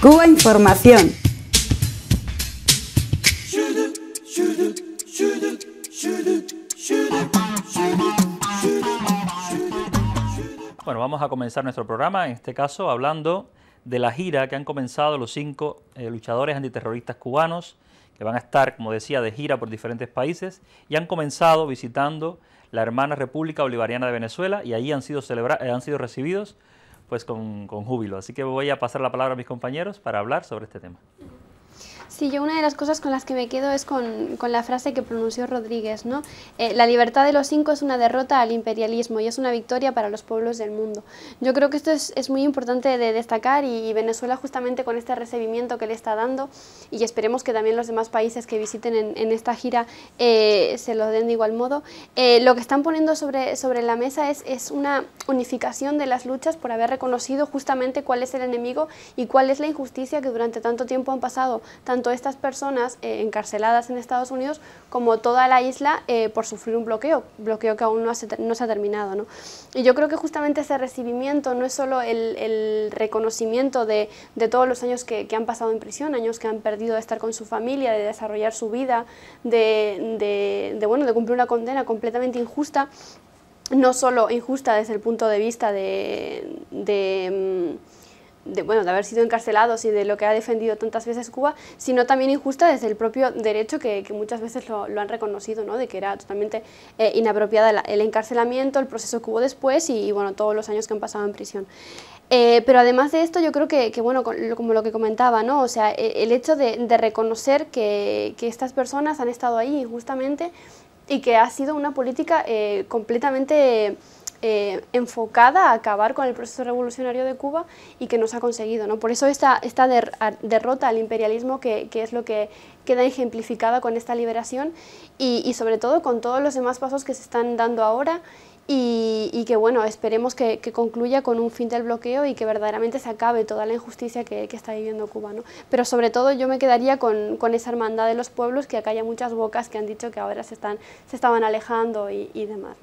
Cuba Información. Bueno, vamos a comenzar nuestro programa, en este caso hablando de la gira que han comenzado los cinco eh, luchadores antiterroristas cubanos, que van a estar, como decía, de gira por diferentes países, y han comenzado visitando la hermana República Bolivariana de Venezuela, y ahí han sido, eh, han sido recibidos pues con, con júbilo. Así que voy a pasar la palabra a mis compañeros para hablar sobre este tema. Sí, yo una de las cosas con las que me quedo es con, con la frase que pronunció Rodríguez, ¿no? Eh, la libertad de los cinco es una derrota al imperialismo y es una victoria para los pueblos del mundo. Yo creo que esto es, es muy importante de destacar y, Venezuela justamente con este recibimiento que le está dando y esperemos que también los demás países que visiten en, en esta gira eh, se lo den de igual modo. Eh, lo que están poniendo sobre, sobre la mesa es, es una unificación de las luchas por haber reconocido justamente cuál es el enemigo y cuál es la injusticia que durante tanto tiempo han pasado, tanto estas personas eh, encarceladas en Estados Unidos como toda la isla eh, por sufrir un bloqueo, bloqueo que aún no, se, no se ha terminado. ¿no? Y yo creo que justamente ese recibimiento no es solo el, el reconocimiento de, de, todos los años que, que, han pasado en prisión, años que han perdido de estar con su familia, de desarrollar su vida, de, de bueno, de cumplir una condena completamente injusta, no solo injusta desde el punto de vista de mm, de, bueno, de haber sido encarcelados y de lo que ha defendido tantas veces Cuba, sino también injusta desde el propio derecho que, muchas veces lo, han reconocido, ¿no? de que era totalmente eh, inapropiada el encarcelamiento, el proceso que hubo después y, bueno, todos los años que han pasado en prisión. Eh, pero además de esto, yo creo que, que bueno, como lo que comentaba, ¿no? O sea, e, el hecho de, reconocer que, estas personas han estado ahí injustamente y que ha sido una política eh, completamente eh, enfocada a acabar con el proceso revolucionario de Cuba y que nos ha conseguido. ¿no? Por eso esta, derrota al imperialismo, que, es lo que queda ejemplificada con esta liberación y, sobre todo con todos los demás pasos que se están dando ahora y, que bueno, esperemos que, concluya con un fin del bloqueo y que verdaderamente se acabe toda la injusticia que, está viviendo Cuba. Pero sobre todo yo me quedaría con, esa hermandad de los pueblos, que acá hay muchas bocas que han dicho que ahora se, están, se estaban alejando y, demás.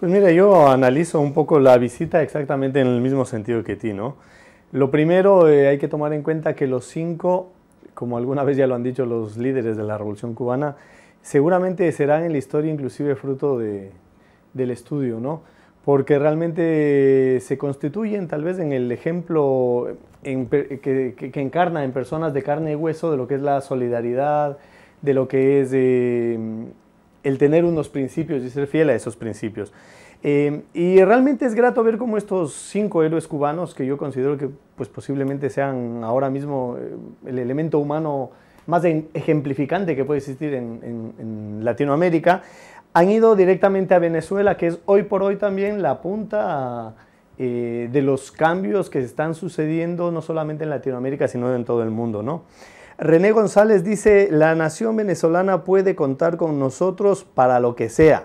Pues mira, yo analizo un poco la visita exactamente en el mismo sentido que ti, ¿no? Lo primero, eh, hay que tomar en cuenta que los cinco, como alguna vez ya lo han dicho los líderes de la Revolución Cubana, seguramente serán en la historia inclusive fruto de, del estudio, ¿no? Porque realmente se constituyen tal vez en el ejemplo que, encarna en personas de carne y hueso de lo que es la solidaridad, de lo que es... Eh, el tener unos principios y ser fiel a esos principios. Eh, y realmente es grato ver cómo estos cinco héroes cubanos, que yo considero que pues, posiblemente sean ahora mismo eh, el elemento humano más ejemplificante que puede existir en, Latinoamérica, han ido directamente a Venezuela, que es hoy por hoy también la punta eh, de los cambios que están sucediendo no solamente en Latinoamérica, sino en todo el mundo. ¿no? René González dice, la nación venezolana puede contar con nosotros para lo que sea.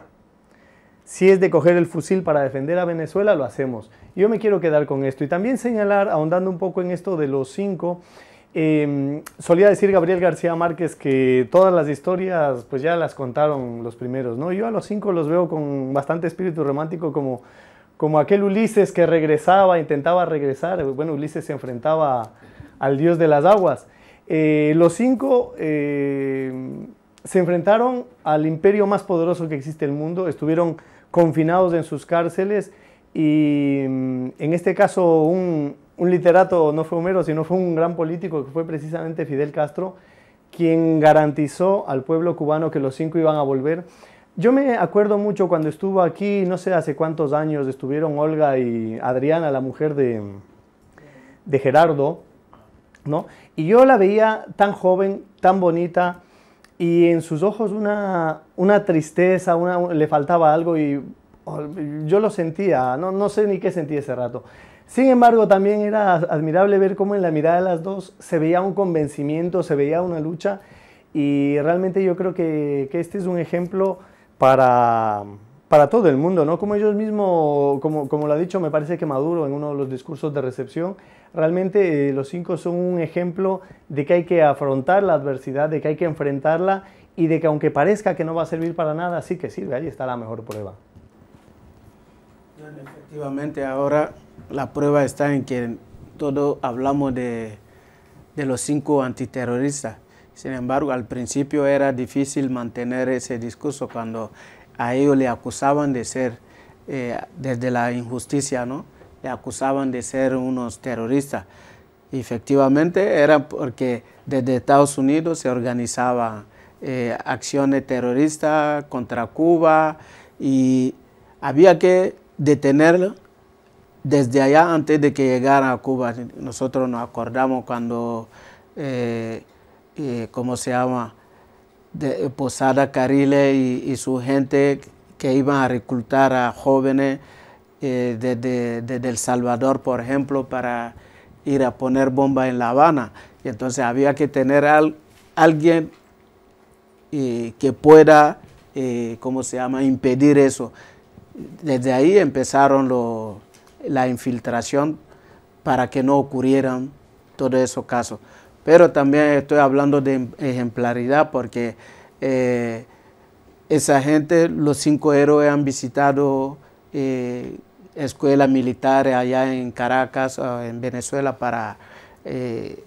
Si es de coger el fusil para defender a Venezuela, lo hacemos. Yo me quiero quedar con esto y también señalar, ahondando un poco en esto de los cinco, em, solía decir Gabriel García Márquez que todas las historias pues ya las contaron los primeros, ¿no? Yo a los cinco los veo con bastante espíritu romántico como, como aquel Ulises que regresaba, intentaba regresar, bueno, Ulises se enfrentaba al dios de las aguas, eh, los cinco eh, se enfrentaron al imperio más poderoso que existe en el mundo, estuvieron confinados en sus cárceles y mm, en este caso un, literato, no fue Homero, sino fue un gran político que fue precisamente Fidel Castro, quien garantizó al pueblo cubano que los cinco iban a volver. Yo me acuerdo mucho cuando estuvo aquí, no sé hace cuántos años, estuvieron Olga y Adriana, la mujer de, de Gerardo, y yo la veía tan joven, tan bonita, y en sus ojos una, una tristeza, le faltaba algo y oh, yo lo sentía, no, sé ni qué sentí ese rato. Sin embargo, también era admirable ver cómo en la mirada de las dos se veía un convencimiento, se veía una lucha y realmente yo creo que este es un ejemplo para, para todo el mundo, ¿no? Como ellos mismos, como, como lo ha dicho, me parece que Maduro en uno de los discursos de recepción, realmente eh, los cinco son un ejemplo de que hay que afrontar la adversidad, de que hay que enfrentarla y de que aunque parezca que no va a servir para nada, sí que sirve, ahí está la mejor prueba. Efectivamente, ahora la prueba está en que todo hablamos de, de los cinco antiterroristas. Sin embargo, al principio era difícil mantener ese discurso cuando a ellos le acusaban de ser, eh, desde la injusticia, ¿no? Le acusaban de ser unos terroristas. efectivamente era porque desde Estados Unidos se organizaban eh, acciones terroristas contra Cuba y había que detenerlo desde allá antes de que llegara a Cuba. Nosotros nos acordamos cuando, eh, ¿cómo se llama? de eh, Posada Carile y, su gente que iban a reclutar a jóvenes desde eh, El Salvador, por ejemplo, para ir a poner bomba en La Habana. Y entonces había que tener alguien eh, que pueda, se llama?, impedir eso. Desde ahí empezaron la infiltración para que no ocurrieran todos esos casos. Pero también estoy hablando de ejemplaridad porque eh, esa gente, los cinco héroes han visitado eh, escuelas militares allá en Caracas, en Venezuela, para, eh,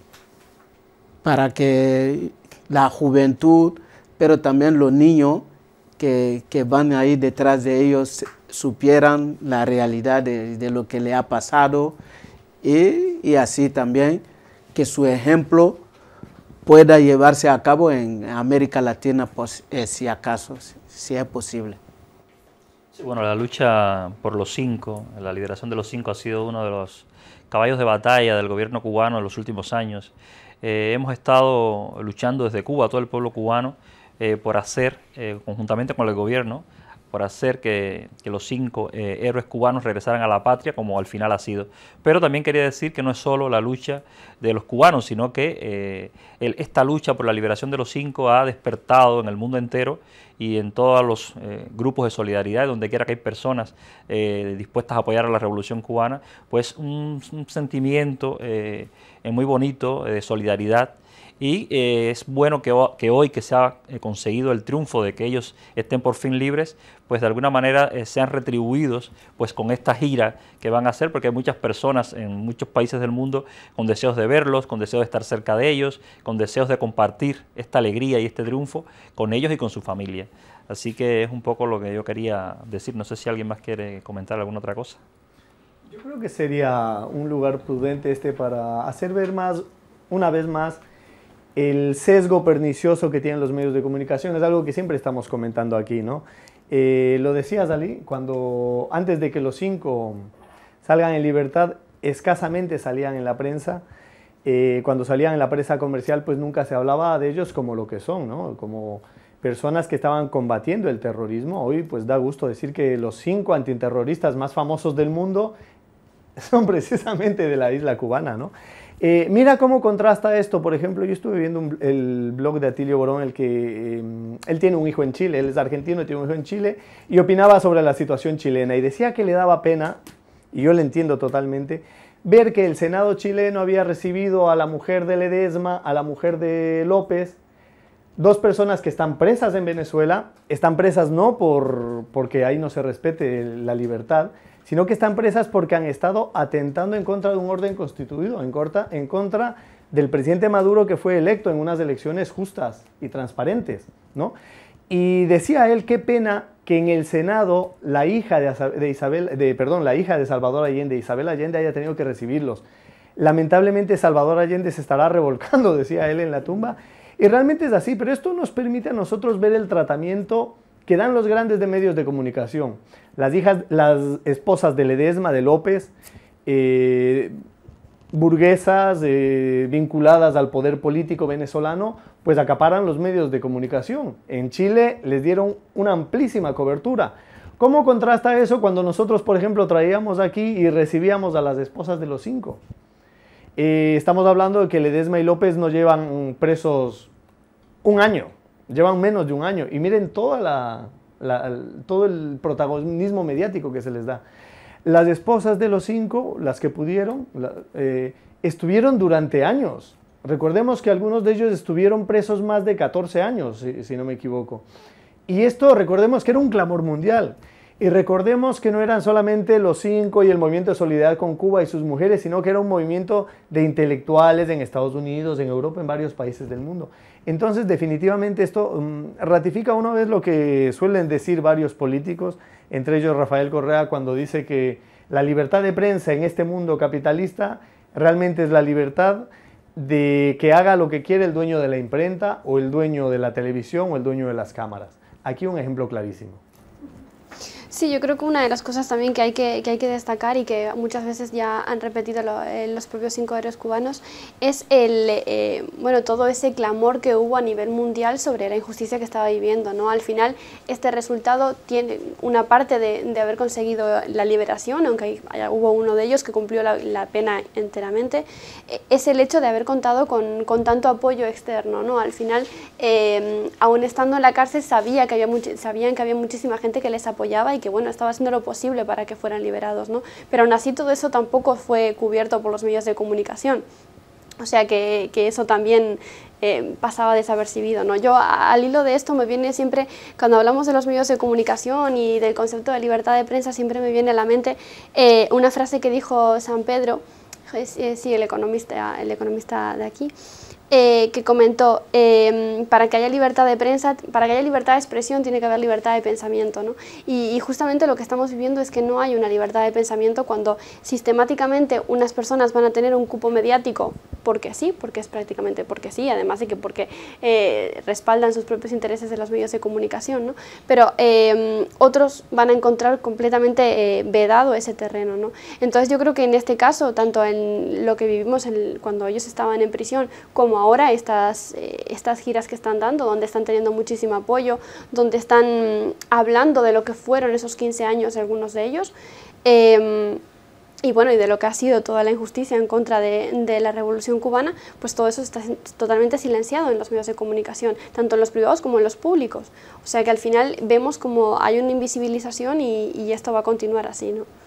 para que la juventud, pero también los niños que, que, van ahí detrás de ellos supieran la realidad de, lo que le ha pasado y así también que su ejemplo pueda llevarse a cabo en América Latina, pues, eh, si acaso, si, es posible. bueno, la lucha por los cinco, la liberación de los cinco ha sido uno de los caballos de batalla del gobierno cubano en los últimos años. Eh, hemos estado luchando desde Cuba, todo el pueblo cubano, eh, por hacer, conjuntamente con el gobierno, por hacer que, los cinco eh, héroes cubanos regresaran a la patria, como al final ha sido. Pero también quería decir que no es solo la lucha de los cubanos, sino que eh, esta lucha por la liberación de los cinco ha despertado en el mundo entero y en todos los eh, grupos de solidaridad, donde quiera que hay personas eh, dispuestas a apoyar a la revolución cubana, pues un, sentimiento eh, muy bonito de solidaridad. Y es bueno que, que, hoy que se ha conseguido el triunfo de que ellos estén por fin libres, pues de alguna manera sean retribuidos pues con esta gira que van a hacer, porque hay muchas personas en muchos países del mundo con deseos de verlos, con deseos de estar cerca de ellos, con deseos de compartir esta alegría y este triunfo con ellos y con su familia. Así que es un poco lo que yo quería decir. No sé si alguien más quiere comentar alguna otra cosa. Yo creo que sería un lugar prudente este para hacer ver más, una vez más, el sesgo pernicioso que tienen los medios de comunicación. Es algo que siempre estamos comentando aquí, ¿no? Eh, lo decías, Ali, cuando antes de que los cinco salgan en libertad, escasamente salían en la prensa. Eh, cuando salían en la prensa comercial, pues nunca se hablaba de ellos como lo que son, ¿no? Como personas que estaban combatiendo el terrorismo. Hoy pues da gusto decir que los cinco antiterroristas más famosos del mundo son precisamente de la isla cubana, ¿no? Eh, mira cómo contrasta esto. Por ejemplo, yo estuve viendo el blog de Atilio Borón, el que em, él tiene un hijo en Chile, él es argentino, tiene un hijo en Chile, y opinaba sobre la situación chilena y decía que le daba pena, y yo le entiendo totalmente, ver que el Senado chileno había recibido a la mujer de Ledesma, a la mujer de López, dos personas que están presas en Venezuela, están presas no porque ahí no se respete la libertad, sino que están presas porque han estado atentando en contra de un orden constituido, en contra, en contra del presidente Maduro que fue electo en unas elecciones justas y transparentes, ¿no? Y decía él, qué pena que en el Senado la hija de, Isabel, de, perdón, la hija de Salvador Allende, Isabel Allende, haya tenido que recibirlos. Lamentablemente Salvador Allende se estará revolcando, decía él, en la tumba, y realmente es así, pero esto nos permite a nosotros ver el tratamiento que dan los grandes de medios de comunicación. Las hijas, las esposas de Ledesma, de López, eh, burguesas eh, vinculadas al poder político venezolano, pues acaparan los medios de comunicación. En Chile les dieron una amplísima cobertura. ¿Cómo contrasta eso cuando nosotros, por ejemplo, traíamos aquí y recibíamos a las esposas de los cinco? Eh, estamos hablando de que Ledesma y López no llevan mm, presos un año, llevan menos de un año. Y miren toda la, todo el protagonismo mediático que se les da. Las esposas de los cinco, las que pudieron, eh, estuvieron durante años. Recordemos que algunos de ellos estuvieron presos más de 14 años, si no me equivoco. Y esto, recordemos que era un clamor mundial. Y recordemos que no eran solamente los cinco y el movimiento de solidaridad con Cuba y sus mujeres, sino que era un movimiento de intelectuales en Estados Unidos, en Europa, en varios países del mundo. Entonces, definitivamente esto mm, ratifica una vez lo que suelen decir varios políticos, entre ellos Rafael Correa, cuando dice que la libertad de prensa en este mundo capitalista realmente es la libertad de que haga lo que quiere el dueño de la imprenta o el dueño de la televisión o el dueño de las cámaras. Aquí un ejemplo clarísimo. Sí, yo creo que una de las cosas también que hay que, hay que destacar y que muchas veces ya han repetido eh, los propios cinco héroes cubanos es el, eh, bueno, todo ese clamor que hubo a nivel mundial sobre la injusticia que estaba viviendo. ¿no? Al final, este resultado tiene una parte de, de haber conseguido la liberación, aunque hubo uno de ellos que cumplió la, pena enteramente, eh, es el hecho de haber contado con, tanto apoyo externo. ¿no? Al final, aún estando en la cárcel, sabía que había sabían que había muchísima gente que les apoyaba y que bueno, estaba haciendo lo posible para que fueran liberados, ¿no? Pero aún así todo eso tampoco fue cubierto por los medios de comunicación. O sea que, que eso también eh, pasaba desapercibido. ¿no? Yo al hilo de esto me viene siempre, cuando hablamos de los medios de comunicación y del concepto de libertad de prensa, siempre me viene a la mente eh, una frase que dijo San Pedro, eh, sí, el economista, el economista de aquí, eh, que comentó, em, para que haya libertad de prensa, para que haya libertad de expresión tiene que haber libertad de pensamiento. Y, justamente lo que estamos viviendo es que no hay una libertad de pensamiento cuando sistemáticamente unas personas van a tener un cupo mediático porque sí, porque es prácticamente porque sí, además de que porque eh, respaldan sus propios intereses en los medios de comunicación, ¿no? pero em, otros van a encontrar completamente eh, vedado ese terreno. ¿no? Entonces yo creo que en este caso, tanto en lo que vivimos cuando ellos estaban en prisión como ahora estas, eh, estas giras que están dando, donde están teniendo muchísimo apoyo, donde están hablando de lo que fueron esos 15 años algunos de ellos. Em, y bueno, y de lo que ha sido toda la injusticia en contra de, la revolución cubana, pues todo eso está totalmente silenciado en los medios de comunicación, tanto en los privados como en los públicos. O sea que al final vemos como hay una invisibilización y, y esto va a continuar así, ¿no?